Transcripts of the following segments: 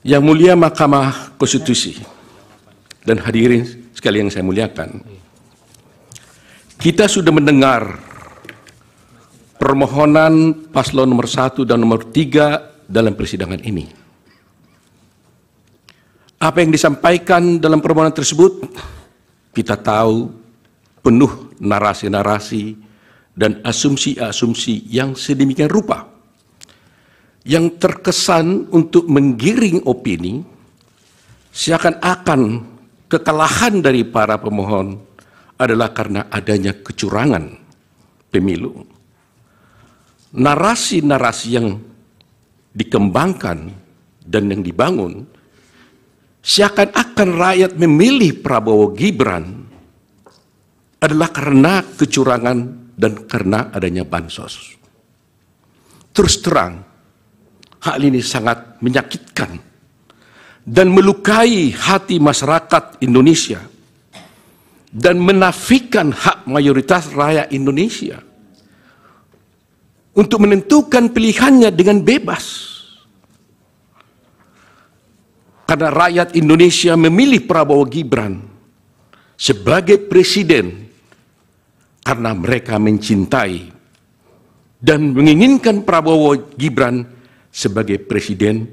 Yang mulia Mahkamah Konstitusi dan hadirin sekalian yang saya muliakan, kita sudah mendengar permohonan paslon nomor satu dan nomor tiga dalam persidangan ini. Apa yang disampaikan dalam permohonan tersebut, kita tahu penuh narasi-narasi dan asumsi-asumsi yang sedemikian rupa yang terkesan untuk menggiring opini seakan-akan kekalahan dari para pemohon adalah karena adanya kecurangan pemilu. Narasi-narasi yang dikembangkan dan yang dibangun seakan-akan rakyat memilih Prabowo Gibran adalah karena kecurangan dan karena adanya bansos. Terus terang, hal ini sangat menyakitkan dan melukai hati masyarakat Indonesia dan menafikan hak mayoritas rakyat Indonesia untuk menentukan pilihannya dengan bebas. Karena rakyat Indonesia memilih Prabowo Gibran sebagai presiden karena mereka mencintai dan menginginkan Prabowo Gibran sebagai Presiden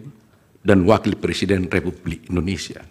dan Wakil Presiden Republik Indonesia.